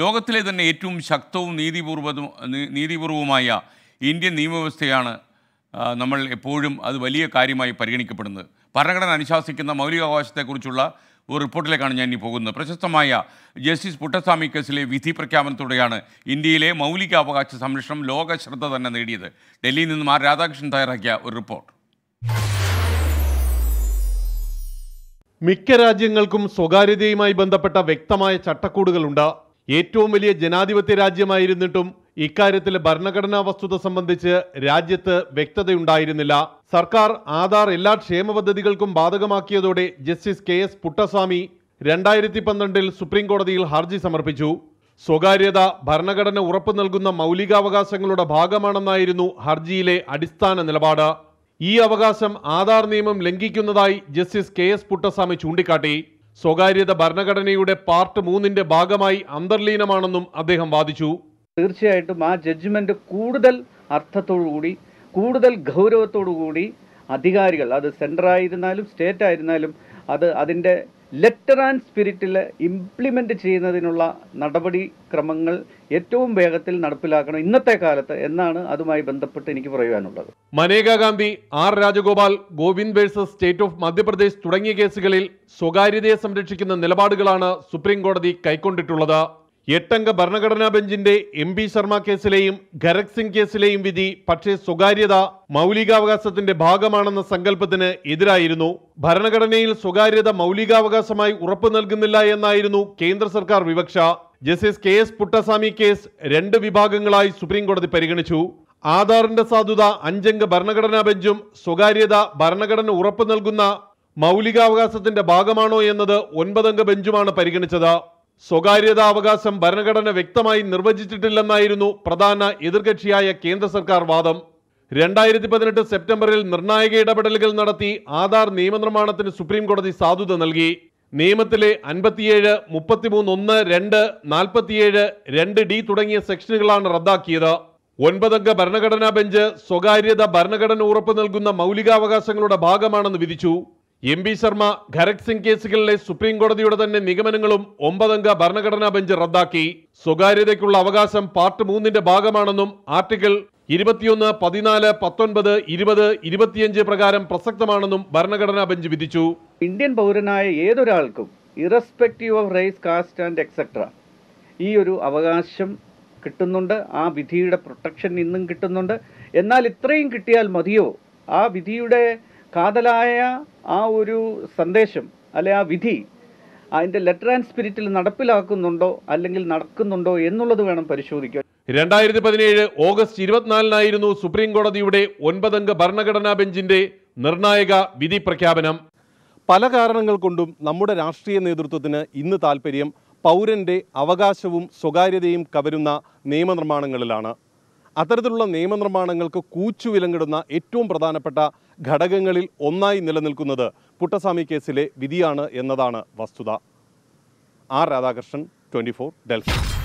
ലോകത്തിലെ തന്നെ ഏറ്റവും ശക്തവും നീതിപൂർവ്വതും നീതിപൂർവവുമായ ഇന്ത്യൻ നിയമവ്യവസ്ഥയാണ് നമ്മൾ എപ്പോഴും അത് വലിയ കാര്യമായി പരിഗണിക്കപ്പെടുന്നത് ഭരണഘടന അനുശാസിക്കുന്ന മൗലികാവകാശത്തെക്കുറിച്ചുള്ള ഒരു റിപ്പോർട്ടിലേക്കാണ് ഞാൻ ഇനി പോകുന്നത് പ്രശസ്തമായ ജസ്റ്റിസ് പുട്ടസ്വാമി കേസിലെ വിധി പ്രഖ്യാപനത്തോടെയാണ് ഇന്ത്യയിലെ മൗലികാവകാശ അവകാശ സംരക്ഷണം ലോക ശ്രദ്ധ തന്നെ നേടിയത് ഡൽഹിയിൽ നിന്നും ആർ രാധാകൃഷ്ണൻ തയ്യാറാക്കിയ ഒരു റിപ്പോർട്ട് മിക്ക രാജ്യങ്ങൾക്കും സ്വകാര്യതയുമായി ബന്ധപ്പെട്ട വ്യക്തമായ ചട്ടക്കൂടുകളുണ്ട് ഏറ്റവും വലിയ ജനാധിപത്യ രാജ്യമായിരുന്നിട്ടും ഇക്കാര്യത്തിലെ ഭരണഘടനാ വസ്തുത സംബന്ധിച്ച് രാജ്യത്ത് വ്യക്തതയുണ്ടായിരുന്നില്ല സർക്കാർ ആധാർ എല്ലാ ക്ഷേമ പദ്ധതികൾക്കും ബാധകമാക്കിയതോടെ ജസ്റ്റിസ് കെ എസ് പുട്ടസ്വാമി രണ്ടായിരത്തി പന്ത്രണ്ടിൽ സുപ്രീം കോടതിയിൽ ഹർജി സമർപ്പിച്ചു സ്വകാര്യത ഭരണഘടന ഉറപ്പു നൽകുന്ന മൗലികാവകാശങ്ങളുടെ ഭാഗമാണെന്നായിരുന്നു ഹർജിയിലെ അടിസ്ഥാന നിലപാട് ഈ അവകാശം ആധാർ നിയമം ലംഘിക്കുന്നതായി ജസ്റ്റിസ് കെ എസ് പുട്ടസ്വാമി ചൂണ്ടിക്കാട്ടി സ്വകാര്യത ഭരണഘടനയുടെ പാർട്ട് മൂന്നിന്റെ ഭാഗമായി അന്തർലീനമാണെന്നും അദ്ദേഹം വാദിച്ചു തീർച്ചയായിട്ടും ആ ജഡ്ജ്മെന്റ് കൂടുതൽ അർത്ഥത്തോടുകൂടി കൂടുതൽ ഗൗരവത്തോടുകൂടി അധികാരികൾ അത് സെൻട്രായിരുന്നാലും സ്റ്റേറ്റ് ആയിരുന്നാലും അത് അതിൻ്റെ ലെറ്റർ ആൻഡ് സ്പിരിറ്റിൽ ഇംപ്ലിമെൻ്റ് ചെയ്യുന്നതിനുള്ള നടപടിക്രമങ്ങൾ ഏറ്റവും വേഗത്തിൽ നടപ്പിലാക്കണം ഇന്നത്തെ കാലത്ത് എന്നാണ് അതുമായി ബന്ധപ്പെട്ട് എനിക്ക് പറയുവാനുള്ളത് Maneka Gandhi R Rajagopal Govind versus state of Madhya Pradesh തുടങ്ങിയ കേസുകളിൽ സ്വകാര്യതയെ സംരക്ഷിക്കുന്ന നിലപാടുകളാണ് സുപ്രീം കോടതി കൈക്കൊണ്ടിട്ടുള്ളത് എട്ടംഗ ഭരണഘടനാ ബെഞ്ചിന്റെ എം പി ശർമ്മ കേസിലെയും ഖരക് സിംഗ് കേസിലെയും വിധി പക്ഷേ സ്വകാര്യത മൗലികാവകാശത്തിന്റെ ഭാഗമാണെന്ന സങ്കല്പത്തിന് എതിരായിരുന്നു ഭരണഘടനയിൽ സ്വകാര്യത മൗലികാവകാശമായി ഉറപ്പു നൽകുന്നില്ല എന്നായിരുന്നു കേന്ദ്ര സർക്കാർ വിവക്ഷ justice K S Puttaswamy case രണ്ട് വിഭാഗങ്ങളായി സുപ്രീം കോടതി പരിഗണിച്ചു ആധാറിന്റെ സാധുത അഞ്ചംഗ ഭരണഘടനാ ബെഞ്ചും സ്വകാര്യത ഭരണഘടന ഉറപ്പു നൽകുന്ന മൗലികാവകാശത്തിന്റെ ഭാഗമാണോ എന്നത് ഒൻപതംഗ ബെഞ്ചുമാണ് പരിഗണിച്ചത് സ്വകാര്യതാ അവകാശം ഭരണഘടന വ്യക്തമായി നിർവചിച്ചിട്ടില്ലെന്നായിരുന്നു പ്രധാന എതിർകക്ഷിയായ കേന്ദ്ര സർക്കാർ വാദം രണ്ടായിരത്തി പതിനെട്ട് സെപ്റ്റംബറിൽ നിർണായക ഇടപെടലുകൾ നടത്തി ആധാർ നിയമനിർമ്മാണത്തിന് സുപ്രീം കോടതി സാധുത നൽകി നിയമത്തിലെ അൻപത്തിയേഴ് മുപ്പത്തിമൂന്ന് ഒന്ന് രണ്ട് നാൽപ്പത്തിയേഴ് രണ്ട് ഡി തുടങ്ങിയ സെക്ഷനുകളാണ് റദ്ദാക്കിയത് ഒൻപതംഗ ഭരണഘടനാ ബെഞ്ച് സ്വകാര്യത ഭരണഘടന ഉറപ്പു നൽകുന്ന മൗലികാവകാശങ്ങളുടെ ഭാഗമാണെന്ന് വിധിച്ചു എം പി ശർമ്മ ഖരക് സിംഗ് കേസുകളിലെ സുപ്രീം കോടതിയുടെ തന്നെ നിഗമനങ്ങളും ഒമ്പതംഗ ഭരണഘടനാ ബെഞ്ച് റദ്ദാക്കി സ്വകാര്യതയ്ക്കുള്ള അവകാശം പാർട്ട് മൂന്നിന്റെ ഭാഗമാണെന്നും ആർട്ടിക്കിൾ ഇരുപത്തിയൊന്ന് പതിനാല് പത്തൊൻപത് ഇരുപത് ഇരുപത്തിയഞ്ച് പ്രകാരം പ്രസക്തമാണെന്നും ഭരണഘടനാ ബെഞ്ച് വിധിച്ചു ഇന്ത്യൻ പൗരനായ ഏതൊരാൾക്കും irrespective of race caste and etcetera ഈ ഒരു അവകാശം കിട്ടുന്നുണ്ട് ആ വിധിയുടെ പ്രൊട്ടക്ഷൻ ഇന്നും കിട്ടുന്നുണ്ട് എന്നാൽ ഇത്രയും കിട്ടിയാൽ മതിയോ ആ വിധിയുടെ കാതലായ ആ ഒരു സന്ദേശം അല്ലെ ആ വിധി അതിന്റെ ലെറ്റർ ആൻഡ് സ്പിരിറ്റിൽ നടപ്പിലാക്കുന്നുണ്ടോ അല്ലെങ്കിൽ നടക്കുന്നുണ്ടോ എന്നുള്ളത് വേണം പരിശോധിക്കാൻ രണ്ടായിരത്തി പതിനേഴ് ഓഗസ്റ്റ് ഇരുപത്തിനാലിനായിരുന്നു സുപ്രീം കോടതിയുടെ ഒൻപതംഗ ഭരണഘടനാ ബെഞ്ചിന്റെ നിർണായക വിധി പ്രഖ്യാപനം പല കാരണങ്ങൾ കൊണ്ടും നമ്മുടെ രാഷ്ട്രീയ നേതൃത്വത്തിന് ഇന്ന് താല്പര്യം പൗരന്റെ അവകാശവും സ്വകാര്യതയും കവരുന്ന നിയമനിർമ്മാണങ്ങളിലാണ് അത്തരത്തിലുള്ള നിയമനിർമ്മാണങ്ങൾക്ക് കൂച്ചുവിലങ്ങിടുന്ന ഏറ്റവും പ്രധാനപ്പെട്ട ഘടകങ്ങളിൽ ഒന്നായി നിലനിൽക്കുന്നത് പുട്ടസ്വാമി കേസിലെ വിധിയാണ് എന്നതാണ് വസ്തുത ആർ രാധാകൃഷ്ണൻ ട്വൻറ്റി ഡൽഹി